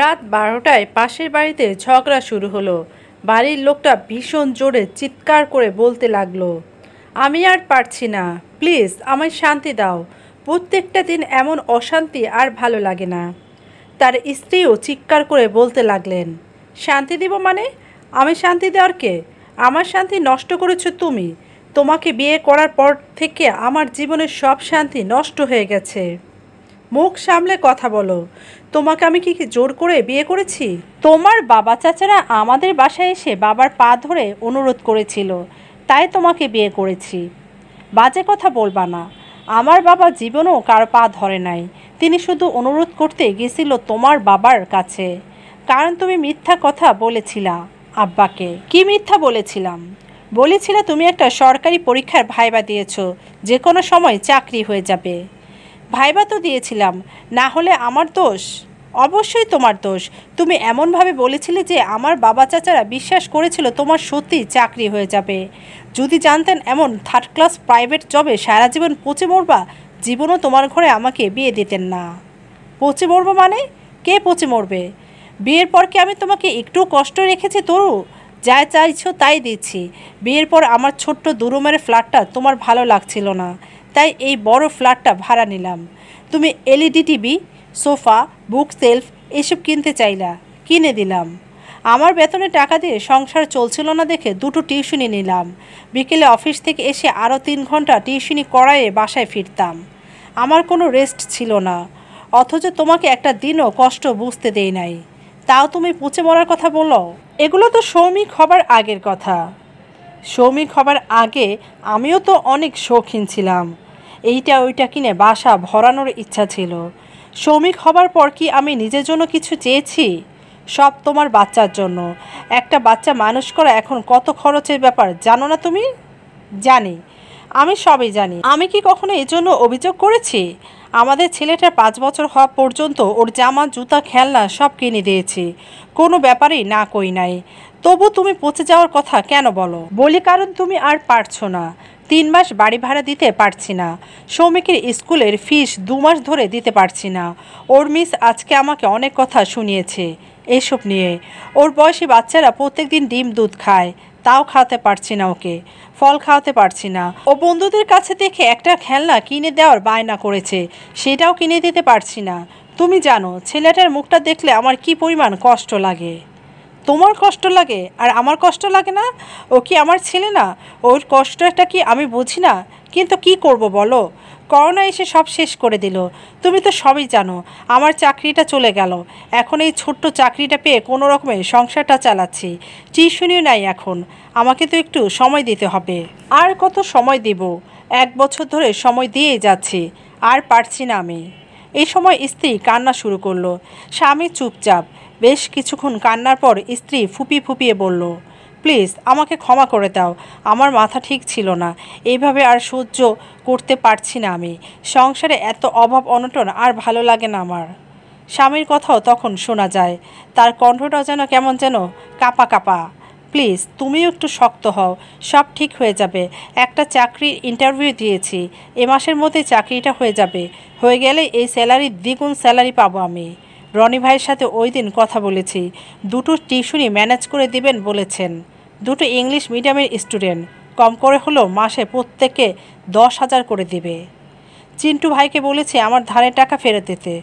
রাত বারোটায় পাশের বাড়িতে ঝগড়া শুরু হলো বাড়ির লোকটা ভীষণ জোরে চিৎকার করে বলতে লাগলো আমি আর পারছি না প্লিজ আমায় শান্তি দাও প্রত্যেকটা দিন এমন অশান্তি আর ভালো লাগে না তার স্ত্রীও চিৎকার করে বলতে লাগলেন শান্তি দিব মানে আমি শান্তি দেওয়ার কে আমার শান্তি নষ্ট করেছো তুমি তোমাকে বিয়ে করার পর থেকে আমার জীবনের সব শান্তি নষ্ট হয়ে গেছে মুখ সামলে কথা বলো তোমাকে আমি কি জোর করে বিয়ে করেছি তোমার বাবা চাচারা আমাদের বাসায় এসে বাবার পা ধরে অনুরোধ করেছিল তাই তোমাকে বিয়ে করেছি বাজে কথা বলবা না আমার বাবা জীবনও কার পা ধরে নাই তিনি শুধু অনুরোধ করতে গেছিল তোমার বাবার কাছে কারণ তুমি মিথ্যা কথা বলেছিলা আব্বাকে কি মিথ্যা বলেছিলাম বলেছিলা তুমি একটা সরকারি পরীক্ষার ভাইবা দিয়েছ যে কোনো সময় চাকরি হয়ে যাবে ভাইবা তো দিয়েছিলাম না হলে আমার দোষ অবশ্যই তোমার দোষ তুমি এমনভাবে বলেছিলে যে আমার বাবা চাচারা বিশ্বাস করেছিল তোমার সত্যি চাকরি হয়ে যাবে যদি জানতেন এমন থার্ড ক্লাস প্রাইভেট জবে সারা জীবন পচে মরবা জীবনও তোমার ঘরে আমাকে বিয়ে দিতেন না পচে মরবো মানে কে পচে মরবে বিয়ের পর কি আমি তোমাকে একটু কষ্ট রেখেছি তরু যা চাইছো তাই দিচ্ছি বিয়ের পর আমার ছোট্ট দুরুমের ফ্ল্যাটটা তোমার ভালো লাগছিল না তাই এই বড় ফ্ল্যাটটা ভাড়া নিলাম তুমি LED TV sofa bookshelf এসব কিনতে চাইলা কিনে দিলাম আমার বেতনে টাকা দিয়ে সংসার চলছিল না দেখে দুটো টিউশনি নিলাম বিকেলে অফিস থেকে এসে আরও তিন ঘন্টা টিউশনি করায়ে বাসায় ফিরতাম আমার কোনো রেস্ট ছিল না অথচ তোমাকে একটা দিনও কষ্ট বুঝতে দেই নাই তাও তুমি পুঁচে মরার কথা বলো এগুলো তো সৌমিক হবার আগের কথা সৌমিক হবার আগে আমিও তো অনেক শৌখিন ছিলাম এইটা ওইটা কিনে বাসা ভরানোর ইচ্ছা ছিল শৌমিক হবার পর কি আমি নিজের জন্য কিছু চেয়েছি সব তোমার বাচ্চার জন্য একটা বাচ্চা মানুষ করা এখন কত খরচের ব্যাপার জানো না তুমি জানি আমি সবই জানি আমি কি কখনো এজন্য অভিযোগ করেছি আমাদের ছেলেটা পাঁচ বছর হওয়া পর্যন্ত ওর জামা জুতা খেলনা সব কিনে দিয়েছি কোনো ব্যাপারেই না কই নাই তবু তুমি পচে যাওয়ার কথা কেন বলো বলি কারণ তুমি আর পারছো না তিন মাস বাড়ি ভাড়া দিতে পারছি না শ্রমিকের স্কুলের ফিস দু মাস ধরে দিতে পারছি না ওর মিস আজকে আমাকে অনেক কথা শুনিয়েছে এসব নিয়ে ওর বয়সী বাচ্চারা প্রত্যেক দিন ডিম দুধ খায় তাও খাওয়াতে পারছি না ওকে ফল খাওয়াতে পারছি না ও বন্ধুদের কাছে দেখে একটা খেলনা কিনে দেওয়ার বায়না করেছে সেটাও কিনে দিতে পারছি না তুমি জানো ছেলেটার মুখটা দেখলে আমার কি পরিমাণ কষ্ট লাগে তোমার কষ্ট লাগে আর আমার কষ্ট লাগে না ও কি আমার ছেলে না ওর কষ্টটা কি আমি বুঝি না কিন্তু কি করব বলো করোনা এসে সব শেষ করে দিল তুমি তো সবই জানো আমার চাকরিটা চলে গেল এখন এই ছোট্ট চাকরিটা পেয়ে কোনো রকমে সংসারটা চালাচ্ছি টিউশনিও নাই এখন আমাকে তো একটু সময় দিতে হবে আর কত সময় দেব এক বছর ধরে সময় দিয়ে যাচ্ছি আর পারছি না আমি এই সময় স্ত্রী কান্না শুরু করলো স্বামী চুপচাপ বেশ কিছুক্ষণ কান্নার পর স্ত্রী ফুপি ফুপিয়ে বলল প্লিজ আমাকে ক্ষমা করে দাও আমার মাথা ঠিক ছিল না এইভাবে আর সহ্য করতে পারছি না আমি সংসারে এত অভাব অনটন আর ভালো লাগে না আমার স্বামীর কথাও তখন শোনা যায় তার কণ্ঠটা যেন কেমন যেন কাপা কাপা প্লিজ তুমিও একটু শক্ত হও সব ঠিক হয়ে যাবে একটা চাকরির ইন্টারভিউ দিয়েছি এ মাসের মধ্যে চাকরিটা হয়ে যাবে হয়ে গেলে এই স্যালারি দ্বিগুণ স্যালারি পাবো আমি রনি ভাইয়ের সাথে ওই দিন কথা বলেছি দুটো টিউশনই ম্যানেজ করে দিবেন বলেছেন দুটো ইংলিশ মিডিয়ামের স্টুডেন্ট কম করে হলেও মাসে প্রত্যেকে দশ হাজার করে দিবে চিন্টু ভাইকে বলেছি আমার ধারে টাকা ফেরত দিতে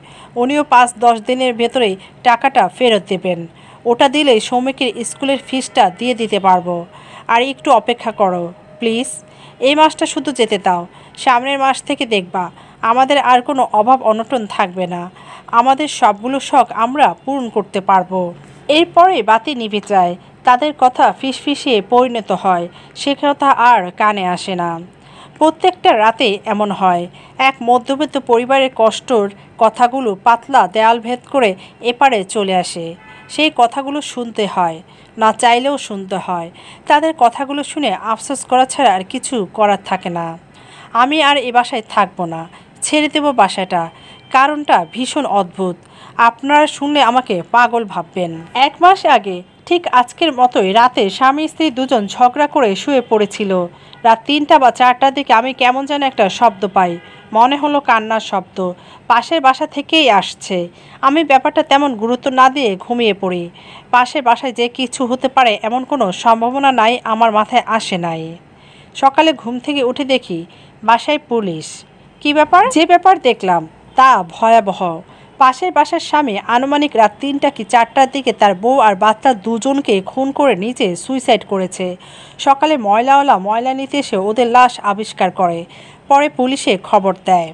উনিও পাঁচ দশ দিনের ভেতরেই টাকাটা ফেরত দেবেন ওটা দিলে সৌমিকের স্কুলের ফিসটা দিয়ে দিতে পারবো আর একটু অপেক্ষা করো প্লিজ এই মাসটা শুধু যেতে দাও সামনের মাস থেকে দেখবা আমাদের আর কোনো অভাব অনটন থাকবে না আমাদের সবগুলো শখ আমরা পূরণ করতে পারবো এরপরে বাতি নিভে যায় তাদের কথা ফিসফিসিয়ে পরিণত হয় সে কথা আর কানে আসে না প্রত্যেকটা রাতে এমন হয় এক মধ্যবিত্ত পরিবারের কষ্টর কথাগুলো পাতলা দেয়াল ভেদ করে এপারে চলে আসে সেই কথাগুলো শুনতে হয় না চাইলেও শুনতে হয় তাদের কথাগুলো শুনে আফসোস করা ছাড়া আর কিছু করার থাকে না আমি আর এ বাসায় থাকবো না ছেড়ে দেব বাসাটা কারণটা ভীষণ অদ্ভুত আপনারা শুনলে আমাকে পাগল ভাববেন এক মাস আগে ঠিক আজকের মতোই রাতে স্বামী স্ত্রী দুজন ঝগড়া করে শুয়ে পড়েছিল রাত তিনটা বা চারটার দিকে আমি কেমন যেন একটা শব্দ পাই মনে হলো কান্নার শব্দ পাশের বাসা থেকেই আসছে আমি ব্যাপারটা তেমন গুরুত্ব না দিয়ে ঘুমিয়ে পড়ি পাশের বাসায় যে কিছু হতে পারে এমন কোনো সম্ভাবনা নাই আমার মাথায় আসে নাই সকালে ঘুম থেকে উঠে দেখি বাসায় পুলিশ কি ব্যাপার যে ব্যাপার দেখলাম তা ভয়াবহ পাশের বাসার স্বামী আনুমানিক রাত তিনটা কি চারটার দিকে তার বউ আর বাচ্চা দুজনকে খুন করে নিজে সুইসাইড করেছে সকালে ময়লাওয়ালা ময়লা নিতে এসে ওদের লাশ আবিষ্কার করে পরে পুলিশে খবর দেয়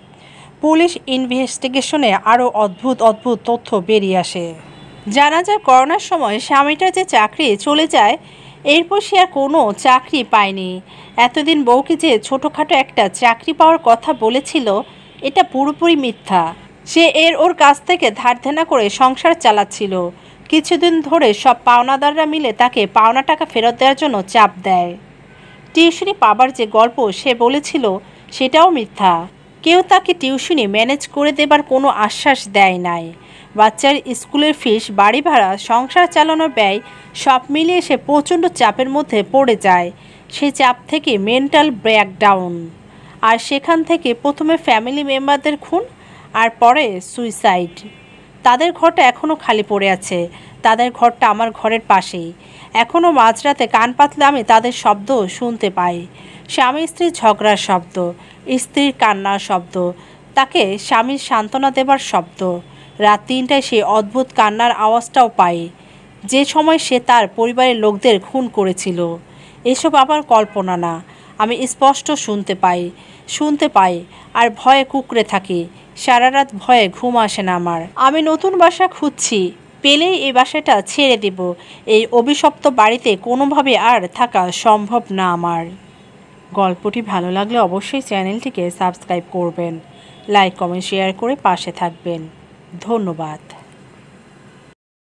পুলিশ ইনভেস্টিগেশনে আরও অদ্ভুত অদ্ভুত তথ্য বেরিয়ে আসে জানা যায় করোনার সময় স্বামীটা যে চাকরি চলে যায় এরপর সে আর কোনো চাকরি পায়নি এতদিন বউকে যে ছোটোখাটো একটা চাকরি পাওয়ার কথা বলেছিল এটা পুরোপুরি মিথ্যা সে এর ওর কাছ থেকে ধার ধেনা করে সংসার চালাচ্ছিল কিছুদিন ধরে সব পাওনাদাররা মিলে তাকে পাওনা টাকা ফেরত দেওয়ার জন্য চাপ দেয় টিউশনি পাবার যে গল্প সে বলেছিল সেটাও মিথ্যা কেউ তাকে টিউশনি ম্যানেজ করে দেবার কোনো আশ্বাস দেয় নাই বাচ্চার স্কুলের ফিস বাড়ি ভাড়া সংসার চালানোর ব্যয় সব মিলিয়ে সে প্রচণ্ড চাপের মধ্যে পড়ে যায় সেই চাপ থেকে মেন্টাল ব্রেকডাউন আর সেখান থেকে প্রথমে ফ্যামিলি মেম্বারদের খুন আর পরে সুইসাইড তাদের ঘরটা এখনও খালি পড়ে আছে তাদের ঘরটা আমার ঘরের পাশেই এখনও মাঝরাতে কান পাতলে আমি তাদের শব্দ শুনতে পাই স্বামী স্ত্রীর ঝগড়ার শব্দ স্ত্রীর কান্নার শব্দ তাকে স্বামীর সান্ত্বনা দেবার শব্দ রাত তিনটায় সে অদ্ভুত কান্নার আওয়াজটাও পাই যে সময় সে তার পরিবারের লোকদের খুন করেছিল এসব আমার কল্পনা না আমি স্পষ্ট শুনতে পাই শুনতে পাই আর ভয়ে কুকড়ে থাকি সারা রাত ভয়ে ঘুম আসে না আমার আমি নতুন বাসা খুঁজছি পেলেই এই বাসাটা ছেড়ে দেব এই অভিশপ্ত বাড়িতে কোনোভাবে আর থাকা সম্ভব না আমার গল্পটি ভালো লাগলে অবশ্যই চ্যানেলটিকে সাবস্ক্রাইব করবেন লাইক কমেন্ট শেয়ার করে পাশে থাকবেন ধন্যবাদ